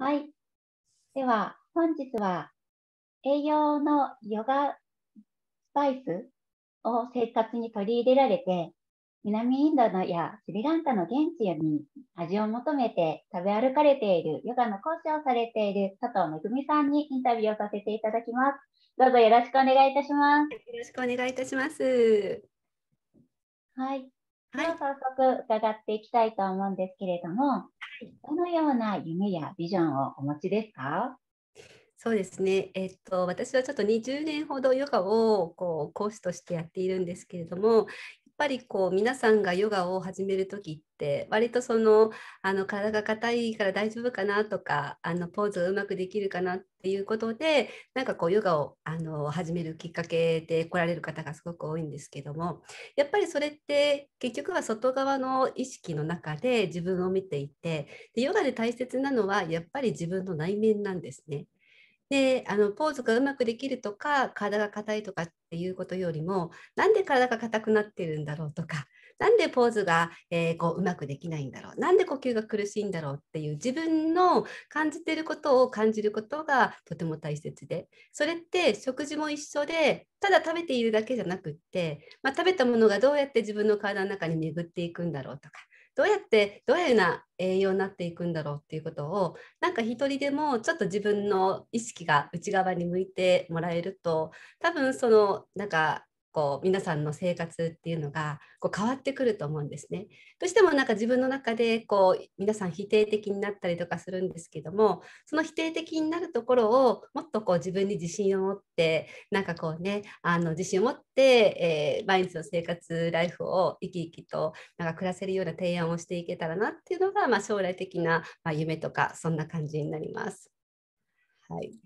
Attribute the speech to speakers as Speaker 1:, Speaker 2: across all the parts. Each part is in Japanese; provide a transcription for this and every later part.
Speaker 1: はい。では、本日は栄養のヨガスパイスを生活に取り入れられて、南インドのやスリランカの現地に味を求めて食べ歩かれているヨガの講師をされている佐藤恵さんにインタビューをさせていただきます。どうぞよろしくお願いいたします。よろしくお願いいたします。はい。はい、早速伺っていきたいと思うんですけれども、どのような夢やビジョンをお持ちですかそうですね、えっと、私はちょっと20年ほどヨガを
Speaker 2: こう講師としてやっているんですけれどもぱりこう皆さんがヨガを始める時って割とそのあの体が硬いから大丈夫かなとかあのポーズがうまくできるかなっていうことでなんかこうヨガをあの始めるきっかけで来られる方がすごく多いんですけどもやっぱりそれって結局は外側の意識の中で自分を見ていてでヨガで大切なのはやっぱり自分の内面なんですね。であのポーズがうまくできるとか体が硬いとかっていうことよりもなんで体が硬くなってるんだろうとかなんでポーズが、えー、こううまくできないんだろうなんで呼吸が苦しいんだろうっていう自分の感じてることを感じることがとても大切でそれって食事も一緒でただ食べているだけじゃなくって、まあ、食べたものがどうやって自分の体の中に巡っていくんだろうとかどうやってどういうような栄養になっていくんだろうっていうことをなんか一人でもちょっと自分の意識が内側に向いてもらえると多分そのなんかこう皆さんの生活っていうのがこう変わってくると思うんですね。どうしてもなんか自分の中でこう皆さん否定的になったりとかするんですけどもその否定的になるところをもっとこう自分に自信を持ってなんかこうねあの自信を持って、えー、毎日の生活ライフを生き生きとなんか暮らせるような提案をしていけたらなっていうのが、まあ、将来的な、まあ、夢とかそんな感じになります。
Speaker 1: はい、いす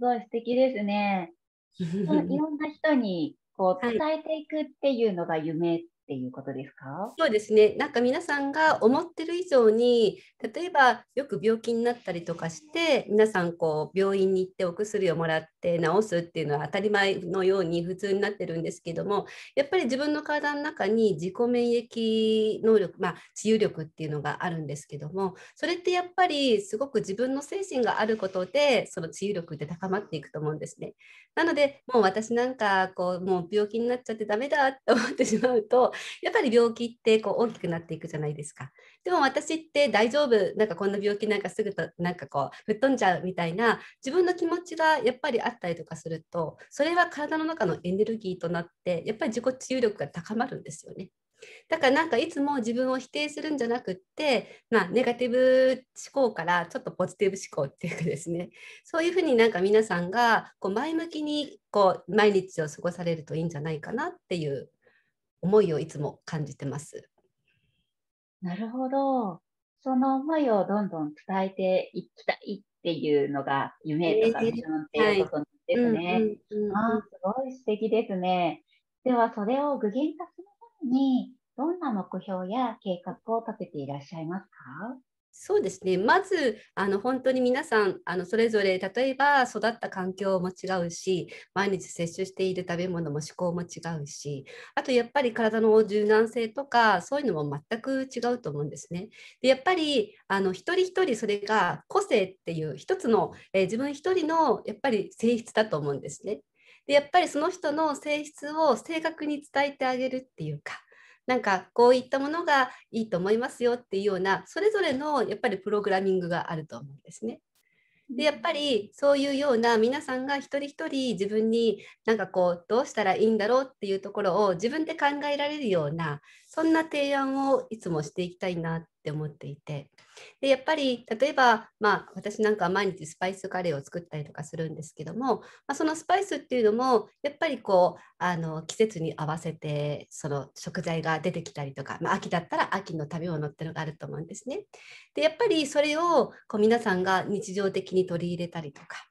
Speaker 1: ごい素敵ですね。いろんな人にこう伝えていくっていうのが夢っていうことですか、はい、そうですねなんか
Speaker 2: 皆さんが思ってる以上に例えばよく病気になったりとかして皆さんこう病院に行ってお薬をもらっして治すっていうのは当たり前のように普通になってるんですけどもやっぱり自分の体の中に自己免疫能力まあ治癒力っていうのがあるんですけどもそれってやっぱりすごく自分の精神があることでその治癒力って高まっていくと思うんですね。なのでもう私なんかこうもう病気になっちゃってダメだって思ってしまうとやっぱり病気ってこう大きくなっていくじゃないですか。でも私って大丈夫なんかこんな病気なんかすぐとなんかこう吹っ飛んじゃうみたいな自分の気持ちがやっぱりあったりとかするとそれは体の中のエネルギーとなってやっぱり自己治癒力が高まるんですよね。だからなんかいつも自分を否定するんじゃなくって、まあ、ネガティブ思考からちょっとポジティブ思考っていうかですねそういうふうになんか皆さんがこう前向きにこう毎日を過ごされるといいんじゃないかなっていう思いをいつも感じてます。
Speaker 1: なるほど。その思いをどんどん伝えていきたいっていうのが夢とかミッョンっていうことですね。あすごい素敵ですね。ではそれを具現化するためにどんな目標や計画を立てていらっしゃいますかそうですねまずあの本当に皆さん
Speaker 2: あのそれぞれ例えば育った環境も違うし毎日摂取している食べ物も思考も違うしあとやっぱり体の柔軟性とかそういうのも全く違うと思うんですね。でやっぱりあの一人一人それが個性っていう一つの、えー、自分一人のやっぱり性質だと思うんですね。でやっぱりその人の性質を正確に伝えてあげるっていうかなんかこういったものがいいと思いますよっていうようなそれぞれのやっぱりプログラミングがあると思うんですね。でやっぱりそういうような皆さんが一人一人自分になんかこうどうしたらいいんだろうっていうところを自分で考えられるようなそんな提案をいつもしていきたいなって思っていてでやっぱり例えば、まあ、私なんか毎日スパイスカレーを作ったりとかするんですけども、まあ、そのスパイスっていうのもやっぱりこうあの季節に合わせてその食材が出てきたりとか、まあ、秋だったら秋の食べ物っていうのがあると思うんですね。でやっぱりそれをこう皆さんが日常的に取り入れたりとか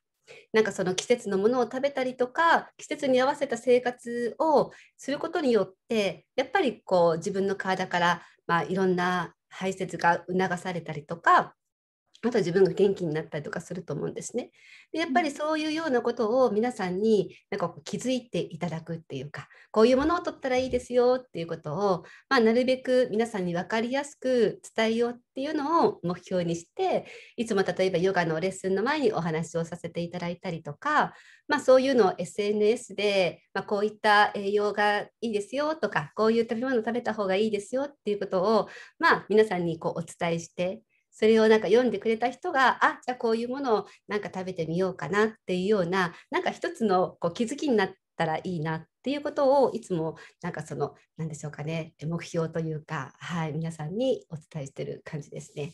Speaker 2: なんかその季節のものを食べたりとか季節に合わせた生活をすることによってやっぱりこう自分の体から、まあ、いろんな排泄が促されたりとかまた自分が元気になったりとかすると思うんですね。でやっぱりそういうようなことを皆さんになんか気づいていただくっていうかこういうものを取ったらいいですよっていうことを、まあ、なるべく皆さんに分かりやすく伝えようっていうのを目標にしていつも例えばヨガのレッスンの前にお話をさせていただいたりとか、まあ、そういうのを SNS で、まあ、こういった栄養がいいですよとかこういう食べ物食べた方がいいですよっていうことを、まあ、皆さんにこうお伝えしてそれをなんか読んでくれた人があじゃあこういうものをなんか食べてみようかなっていうようななんか一つのこう気づきになったらいいなっていうことをいつもなんかその何でしょうかね目標というか、はい、皆さんにお伝えしてる感じですね。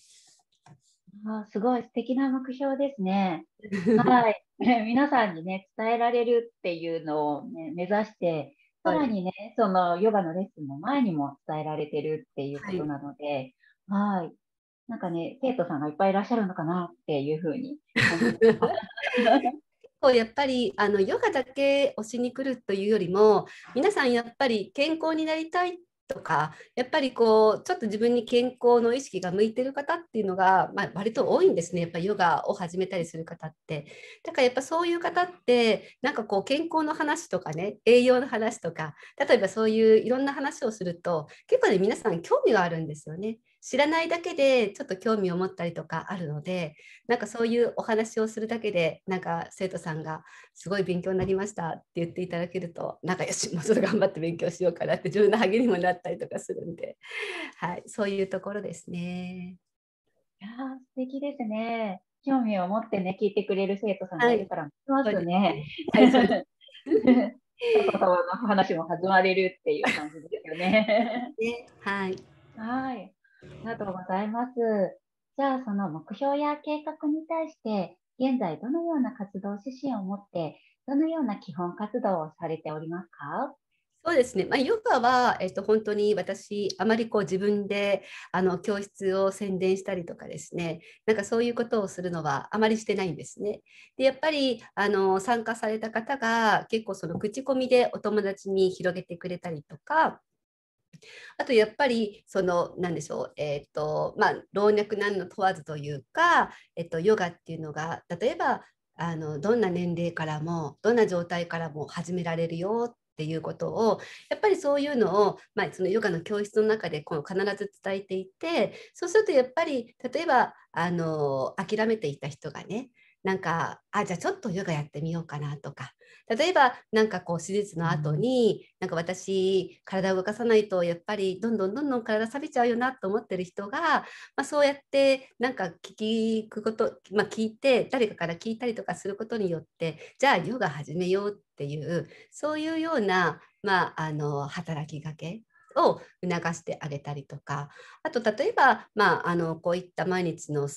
Speaker 1: あすごい素敵な目標ですね。はい、皆さんにね伝えられるっていうのを、ね、目指してさらにね、はい、そのヨガのレッスンの前にも伝えられてるっていうことなので、はい、はいなんかね、生徒さんがいっぱいいらっしゃるのかなっていうふうに。
Speaker 2: やっぱりあのヨガだけ推しに来るというよりも皆さんやっぱり健康になりたいとかやっぱりこうちょっと自分に健康の意識が向いてる方っていうのが、まあ、割と多いんですねやっぱヨガを始めたりする方ってだからやっぱそういう方ってなんかこう健康の話とかね栄養の話とか例えばそういういろんな話をすると結構ね皆さん興味があるんですよね。知らないだけでちょっと興味を持ったりとかあるのでなんかそういうお話をするだけでなんか生徒さんがすごい勉強になりましたって言っていただけるとなんかよしもうちょっと頑張って勉強しようかなって自分の励みにもなったりとかするんで、はい、そういうところですね。
Speaker 1: いや素敵ですね。興味を持ってね聞いてくれる生徒さんがいるから、はい、ますね。パ様の話も始まれるっていう感じですよね。ねはい。はい。ありがとうございます。じゃあ、その目標や計画に対して、現在どのような活動指針を持って、どのような基本活動をされておりますかそうですね、まあ、ヨガは、えっと、本当に私あまりこう自分で
Speaker 2: あの教室を宣伝したりとかですねなんかそういうことをするのはあまりしてないんですね。でやっぱりあの参加された方が結構その口コミでお友達に広げてくれたりとかあとやっぱりその何でしょう、えーとまあ、老若男女問わずというか、えーと、とヨガっていうのが例えばあのどんな年齢からもどんな状態からも始められるよっていうことをやっぱりそういうのを、まあ、そのヨガの教室の中でこの必ず伝えていてそうするとやっぱり例えばあの諦めていた人がねなんかあじゃあちょっとヨガやってみようかなとか例えばなんかこう手術の後に、うん、なんか私体を動かさないとやっぱりどんどんどんどん体錆びちゃうよなと思ってる人が、まあ、そうやってなんか聞くこと、まあ、聞いて誰かから聞いたりとかすることによってじゃあヨガ始めようっていうそういうような、まあ、あの働きかけを促してあげたりとかあと例えば、まあ、あのこういった毎日の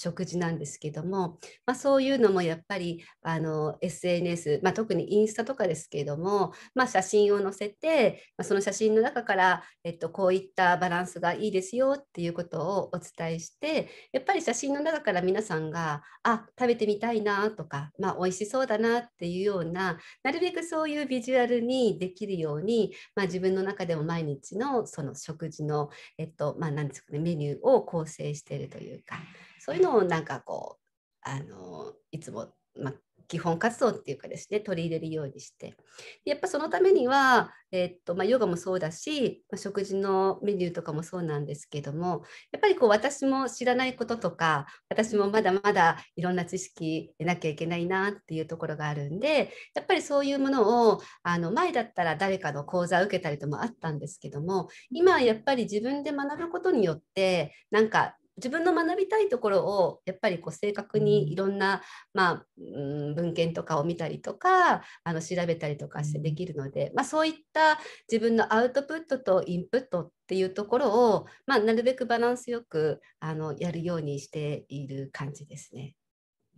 Speaker 2: 食事なんですけども、まあ、そういうのもやっぱりあの SNS、まあ、特にインスタとかですけども、まあ、写真を載せて、まその写真の中から、えっと、こういったバランスがいいですよっていうことをお伝えしてやっぱり写真の中から皆さんがあ食べてみたいなとか、まあ、美味しそうだなっていうようななるべくそういうビジュアルにできるように、ま自分の中でも毎日のその食事の、えっとまあ、ですかねメニューを構成しているというか。そういうのをなんかこうあのいつも、まあ、基本活動っていうかですね取り入れるようにしてやっぱそのためには、えー、っとまあ、ヨガもそうだし、まあ、食事のメニューとかもそうなんですけどもやっぱりこう私も知らないこととか私もまだまだいろんな知識得なきゃいけないなっていうところがあるんでやっぱりそういうものをあの前だったら誰かの講座を受けたりともあったんですけども今はやっぱり自分で学ぶことによってなんか自分の学びたいところをやっぱりこう正確にいろんな、まあ、うん文献とかを見たりとかあの調べたりとかしてできるので、まあ、そういった自分のアウトプットとインプットっていうところを、まあ、なるべくバランスよくあのやるようにしている感じですね。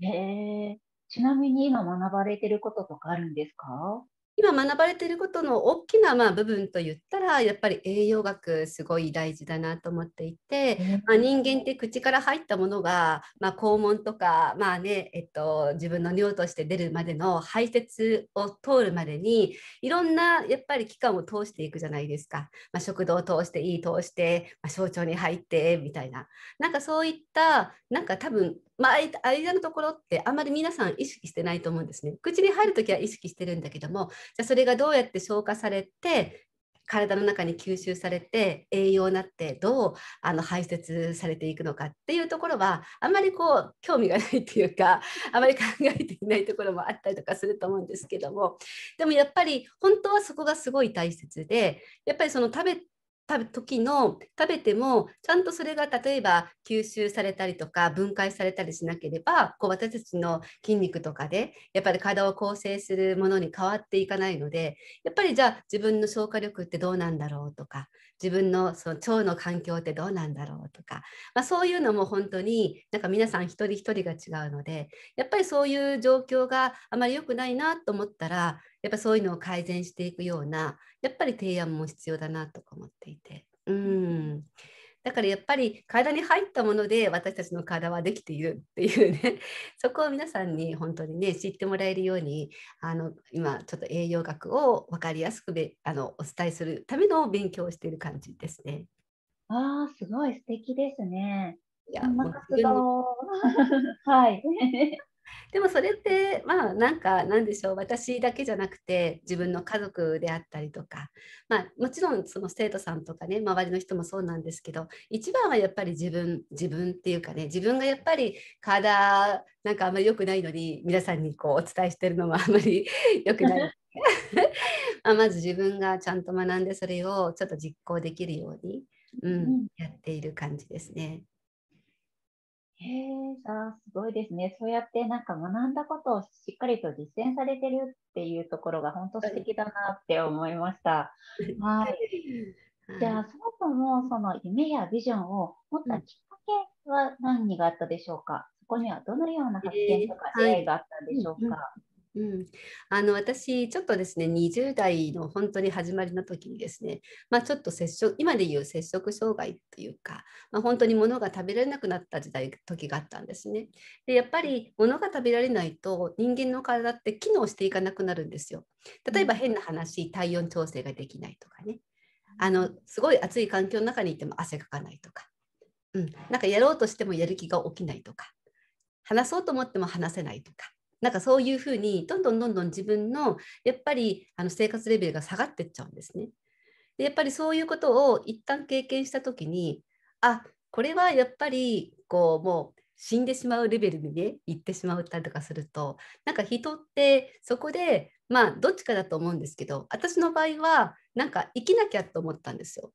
Speaker 1: へちなみに今学ばれてることとかあるんですか今学ばれていること
Speaker 2: の大きなまあ部分といったらやっぱり栄養学すごい大事だなと思っていて、まあ、人間って口から入ったものが、まあ、肛門とか、まあねえっと、自分の尿として出るまでの排泄を通るまでにいろんなやっぱり期間を通していくじゃないですか、まあ、食道を通して胃通して、まあ、小腸に入ってみたいななんかそういったなんか多分まあ、間のところってあんまり皆さん意識してないと思うんですね。口に入るときは意識してるんだけどもじゃそれがどうやって消化されて体の中に吸収されて栄養になってどうあの排泄されていくのかっていうところはあんまりこう興味がないっていうかあまり考えていないところもあったりとかすると思うんですけどもでもやっぱり本当はそこがすごい大切でやっぱりその食べ時の食べてもちゃんとそれが例えば吸収されたりとか分解されたりしなければこう私たちの筋肉とかでやっぱり体を構成するものに変わっていかないのでやっぱりじゃあ自分の消化力ってどうなんだろうとか自分のその腸の環境ってどうなんだろうとか、まあ、そういうのも本当になんか皆さん一人一人が違うのでやっぱりそういう状況があまり良くないなと思ったらやっぱそういうのを改善していくようなやっぱり提案も必要だなとか思っていて。うんだからやっぱり体に入ったもので私たちの体はできているっていうね そこを皆さんに本当にね知ってもらえるようにあの今ちょっと栄養学を分かりやすくべあのお伝えするための勉強をしている感じですね。
Speaker 1: あーすごい素
Speaker 2: 敵ですね。
Speaker 1: いや、もう はい。
Speaker 2: でもそれってまあなんかなんでしょう私だけじゃなくて自分の家族であったりとか、まあ、もちろんその生徒さんとかね周りの人もそうなんですけど一番はやっぱり自分自分っていうかね自分がやっぱり体なんかあんまり良くないのに皆さんにこうお伝えしてるのもあんまり良くない。ままず自分がちゃんと学んでそれをちょっと実行できるように、うん、うん、やっている感じですね。
Speaker 1: へえ、さあ、すごいですね。そうやってなんか学んだことをしっかりと実践されてるっていうところが本当素敵だなって思いました。はい。じゃあ、そもそもその夢やビジョンを持ったきっかけは何があったでしょうか、うん、そこにはどのような発見とか出会いがあったんでしょうか、えーうんうん、あの
Speaker 2: 私ちょっとですね20代の本当に始まりの時にですね、まあ、ちょっと接触今でいう摂食障害というか、まあ、本当に物が食べられなくなった時代時があったんですねでやっぱり物が食べられないと人間の体って機能していかなくなるんですよ例えば変な話、体温調整ができないとかねあのすごい暑い環境の中にいても汗かかないとか、うん、なんかやろうとしてもやる気が起きないとか話そうと思っても話せないとかなんかそういうふうにどんどんどんどん自分のやっぱりあの生活レベルが下がってっちゃうんですね。でやっぱりそういうことを一旦経験した時にあこれはやっぱりこうもう死んでしまうレベルにね行ってしまったりとかするとなんか人ってそこでまあどっちかだと思うんですけど私の場合はなんか生きなきゃと思ったんですよ。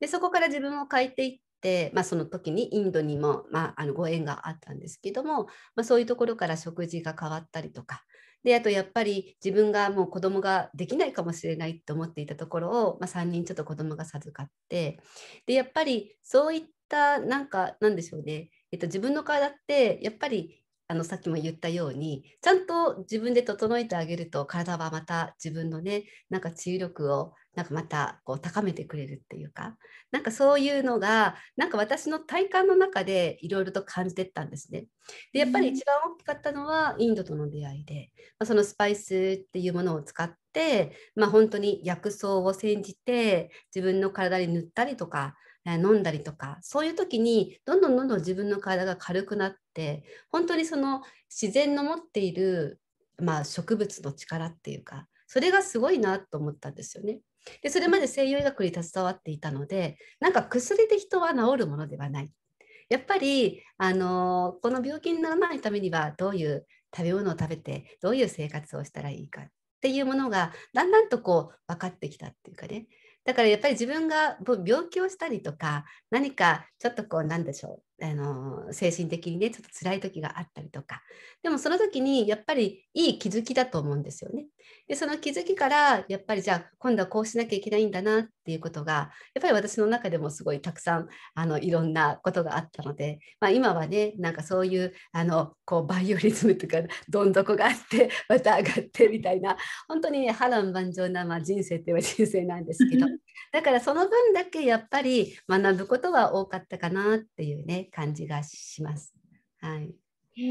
Speaker 2: でそこから自分を変えていっで、まあ、その時にインドにも、まあ、あのご縁があったんですけども、まあ、そういうところから食事が変わったりとかであとやっぱり自分がもう子供ができないかもしれないと思っていたところを、まあ、3人ちょっと子供が授かってでやっぱりそういったなんかなんでしょうね、えっと、自分の体ってやっぱりあのさっきも言ったようにちゃんと自分で整えてあげると体はまた自分のねなんか治癒力をなんかまたこう高めてくれるっていうかなんかそういうのがなんか私の体感の中でいろいろと感じてったんですね。でやっぱり一番大きかったのはインドとの出会いで、まあ、そのスパイスっていうものを使って、まあ、本当に薬草を煎じて自分の体に塗ったりとか飲んだりとかそういう時にどんどんどんどん自分の体が軽くなって本当にその自然の持っている、まあ、植物の力っていうかそれがすごいなと思ったんですよね。でそれまで西洋医学に携わっていたのでなんか薬で人は治るものではないやっぱりあのこの病気にならないためにはどういう食べ物を食べてどういう生活をしたらいいかっていうものがだんだんとこう分かってきたっていうかねだからやっぱり自分が病気をしたりとか何かちょっとこうなんでしょうあの精神的にねちょっと辛い時があったりとかでもその時にやっぱりいい気づきだと思うんですよね。でその気づきからやっぱりじゃあ今度はこうしなきゃいけないんだなっていうことがやっぱり私の中でもすごいたくさんあのいろんなことがあったので、まあ、今はねなんかそういうあのこうバイオリズムとかどん底があって また上がってみたいな本当に、ね、波乱万丈な、まあ、人生っていえば人生なんですけどだからその分だけやっぱり学ぶことは多か
Speaker 1: ったかなっていうね感じがします。はい、す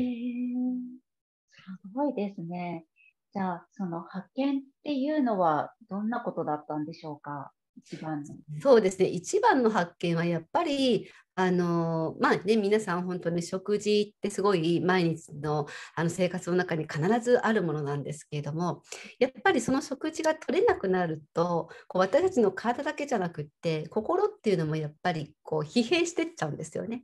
Speaker 1: ごいですね。じゃあその発見っていうのはどんなことだったんでしょうか。一番そうで
Speaker 2: すね一番の発見はやっぱりあのまあね皆さん本当に食事ってすごい毎日のあの生活の中に必ずあるものなんですけれどもやっぱりその食事が取れなくなるとこう私たちの体だけじゃなくって心っていうのもやっぱりこう疲弊してっちゃうんですよね。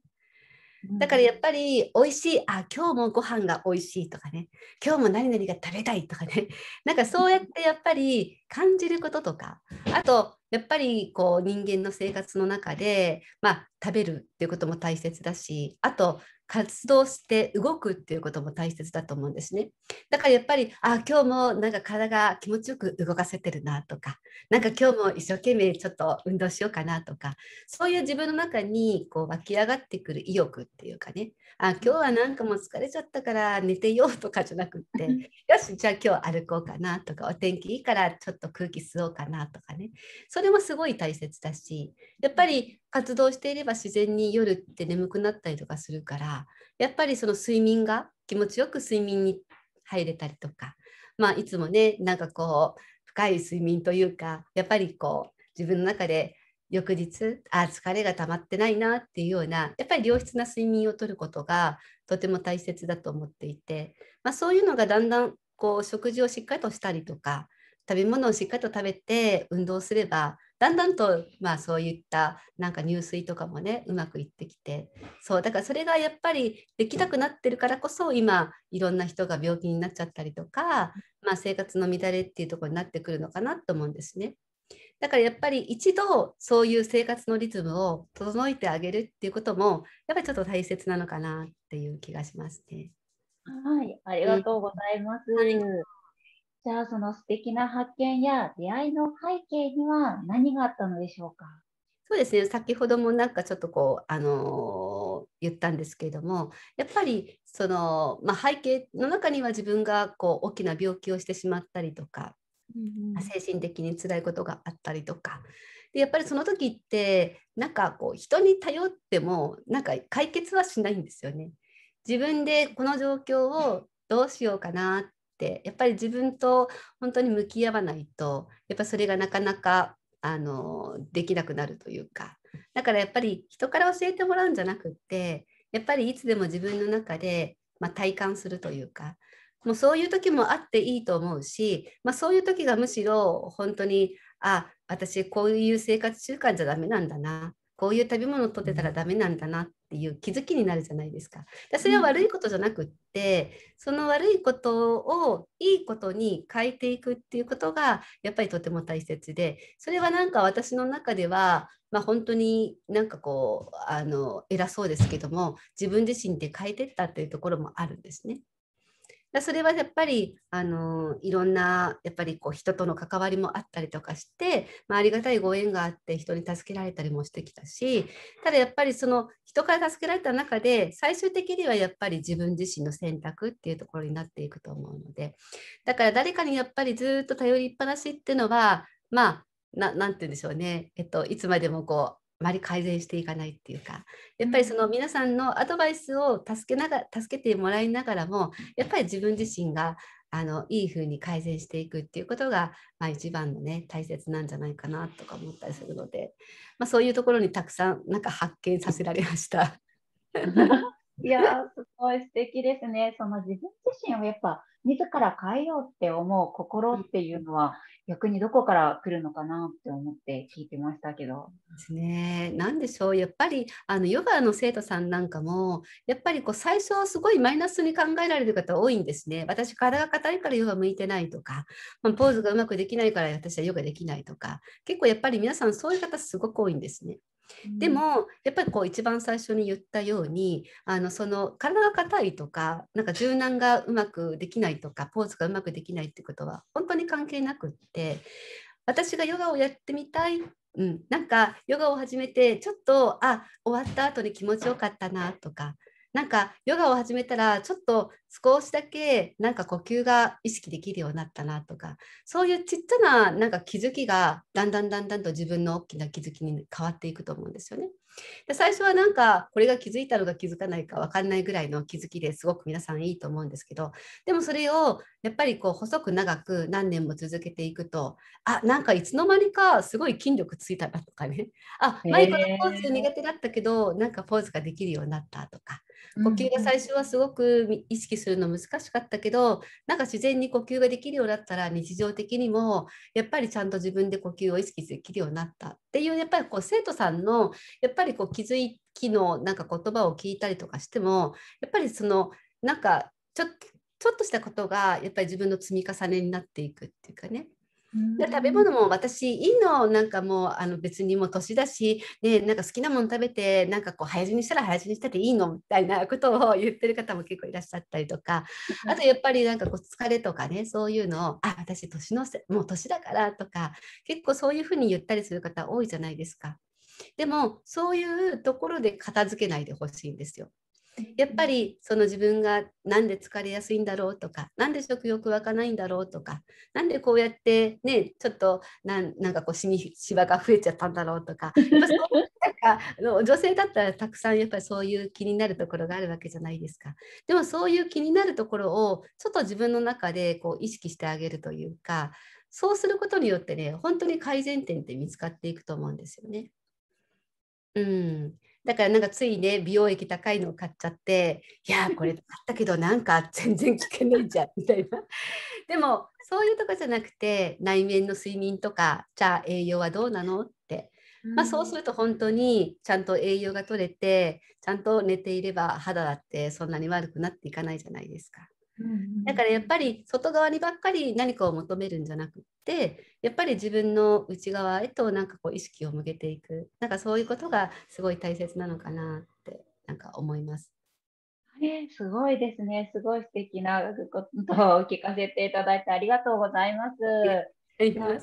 Speaker 2: だからやっぱり美味しいあ今日もご飯が美味しいとかね今日も何々が食べたいとかね なんかそうやってやっぱり感じることとかあとやっぱりこう人間の生活の中で、まあ、食べるっていうことも大切だしあと活動して動くっていうことも大切だと思うんですね。だからやっぱり、あ、今日もなんか体が気持ちよく動かせてるなとか、なんか今日も一生懸命ちょっと運動しようかなとか、そういう自分の中にこう湧き上がってくる意欲っていうかね、あ、今日はなんかもう疲れちゃったから寝てようとかじゃなくって、よし、じゃあ今日歩こうかなとか、お天気いいからちょっと空気吸おうかなとかね、それもすごい大切だし、やっぱり活動していれば自然に夜って眠くなったりとかするからやっぱりその睡眠が気持ちよく睡眠に入れたりとか、まあ、いつもねなんかこう深い睡眠というかやっぱりこう自分の中で翌日あ疲れが溜まってないなっていうようなやっぱり良質な睡眠をとることがとても大切だと思っていて、まあ、そういうのがだんだんこう食事をしっかりとしたりとか食べ物をしっかりと食べて運動すればだんだんと、まあ、そういったなんか入水とかもねうまくいってきてそうだからそれがやっぱりできなくなってるからこそ今いろんな人が病気になっちゃったりとか、まあ、生活の乱れっていうところになってくるのかなと思うんですね。だからやっぱり一度そういう生活のリズムを整えてあげるっていうこともやっぱりちょっと大切なのかなっていう気がしますね。
Speaker 1: はい、ありがとうございます。はいじゃあその素敵な発見や出会いの背景には何があったのでしょうか
Speaker 2: そうですね先ほどもなんかちょっとこう、あのー、言ったんですけれどもやっぱりその、まあ、背景の中には自分がこう大きな病気をしてしまったりとか、
Speaker 1: うん、精
Speaker 2: 神的に辛いことがあったりとかでやっぱりその時ってなんかこう人に頼ってもなんか解決はしないんですよね。自分でこの状況をどうしようかなっってやっぱり自分と本当に向き合わないとやっぱそれがなかなかあのできなくなるというかだからやっぱり人から教えてもらうんじゃなくってやっぱりいつでも自分の中で、まあ、体感するというかもうそういう時もあっていいと思うし、まあ、そういう時がむしろ本当にあ私こういう生活習慣じゃダメなんだなこういう食べ物を取ってたらダメなんだなっていう気づきになるじゃないですか。だそれは悪いことじゃなくって、その悪いことをいいことに変えていくっていうことがやっぱりとても大切で、それはなんか私の中では、まあ、本当になんかこうあの偉そうですけども自分自身で変えてったっていうところもあるんですね。だそれはやっぱりあのいろんなやっぱりこう人との関わりもあったりとかして、まあ、ありがたいご縁があって人に助けられたりもしてきたしただやっぱりその人から助けられた中で最終的にはやっぱり自分自身の選択っていうところになっていくと思うのでだから誰かにやっぱりずっと頼りっぱなしっていうのはまあ何て言うんでしょうね、えっと、いつまでもこうまり改善していかないっていうかやっぱりその皆さんのアドバイスを助けなが助けてもらいながらもやっぱり自分自身があのいい風に改善していくっていうことが、まあ、一番のね大切なんじゃないかなとか思ったりするので、まあ、そういうところにたくさんなんか発見させ
Speaker 1: られました。いやすごい素敵ですね。その自分自身をやっぱ自ら変えようって思う心っていうのは、逆にどこから来るのかなって思って聞いてましたけど。ですね。なんでしょう。やっぱりあ
Speaker 2: のヨガの生徒さんなんかもやっぱりこう最初はすごいマイナスに考えられる方多いんですね。私体が硬いからヨガ向いてないとか、まあ、ポーズがうまくできないから私はヨガできないとか、結構やっぱり皆さんそういう方すごく多いんですね。でもやっぱりこう一番最初に言ったようにあのその体が硬いとかなんか柔軟がうまくできないとかポーズがうまくできないってことは本当に関係なくって私がヨガをやってみたいうん、なんかヨガを始めてちょっとあ終わった後に気持ちよかったなとかなんかヨガを始めたらちょっと少しだけなんか呼吸が意識できるようになったなとかそういうちっちゃななんか気づきがだんだんだんだんと自分の大きな気づきに変わっていくと思うんですよね。で最初はなんかこれが気づいたのか気づかないか分かんないぐらいの気づきですごく皆さんいいと思うんですけどでもそれをやっぱりこう細く長く何年も続けていくとあなんかいつの間にかすごい筋力ついたなとかねあ前かのポーズ苦手だったけどなんかポーズができるようになったとか呼吸が最初はすごく意識するの難しかったけどなんか自然に呼吸ができるようになったら日常的にもやっぱりちゃんと自分で呼吸を意識できるようになったっていうやっぱりこう生徒さんのやっぱりこう気づきのなんか言葉を聞いたりとかしてもやっぱりそのなんかちょちょっとしたことがやっぱり自分の積み重ねになっていくっていうかねで食べ物も私いいのなんかもうあの別にもう年だし、ね、なんか好きなもの食べてなんかこう早死にしたら早死にしたっていいのみたいな ことを言ってる方も結構いらっしゃったりとかあとやっぱりなんかこう疲れとかねそういうのをあ私年のせもう年だからとか結構そういうふうに言ったりする方多いじゃないですか。でもそういうところで片付けないでほしいんですよ。やっぱりその自分が何で疲れやすいんだろうとか何で食欲湧かないんだろうとか何でこうやってねちょっとなんかこうしにシが増えちゃったんだろうとかやっぱそうなんか女性だったらたくさんやっぱりそういう気になるところがあるわけじゃないですかでもそういう気になるところをちょっと自分の中でこう意識してあげるというかそうすることによってね本当に改善点って見つかっていくと思うんですよね。うん、だからなんかついね美容液高いのを買っちゃっていやこれあったけどなんか 全然効かないじゃんみたいなでもそういうとこじゃなくて内面の睡眠とかじゃあ栄養はどうなのって、まあ、そうすると本当にちゃんと栄養が取れてちゃんと寝ていれば肌だってそんなに悪くなっていかないじゃないですか。だからやっぱり外側にばっかり何かを求めるんじゃなくってやっぱり自分の内側へとなんかこう意識を向けていくなんかそういうことがすごい大切なのかなってなんか思います。
Speaker 1: ね、すごいですね。すごい素敵なことを聞かせていただいてありがとうございます。では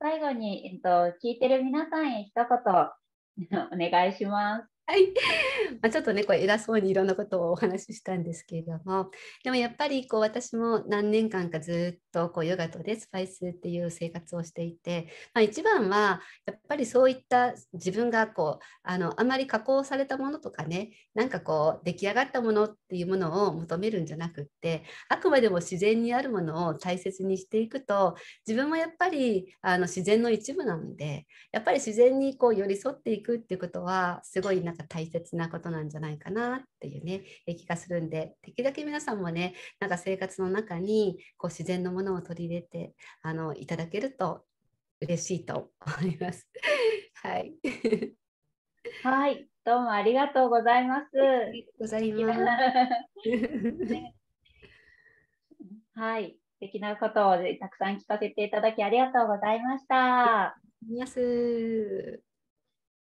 Speaker 1: 最後に、えっと、聞いてる皆さんへ一言 お願いします。はい、
Speaker 2: まあ、ちょっとねこれ偉そうにいろんなことをお話ししたんですけれどもでもやっぱりこう私も何年間かずっとこうヨガとでスパイスっていう生活をしていて、まあ、一番はやっぱりそういった自分がこうあのあまり加工されたものとかねなんかこう出来上がったものっていうものを求めるんじゃなくってあくまでも自然にあるものを大切にしていくと自分もやっぱりあの自然の一部なのでやっぱり自然にこう寄り添っていくっていうことはすごいなんかか大切なことなんじゃないかなっていうね気がするんでできるだけ皆さんもねなんか生活の中にこう自然のものを取り入れてあのいただけると嬉しいと思います。
Speaker 1: はい。はい、どうもありがとうございます。ございます。はい、素敵なことをたくさん聞かせていただきありがとうございました。あります。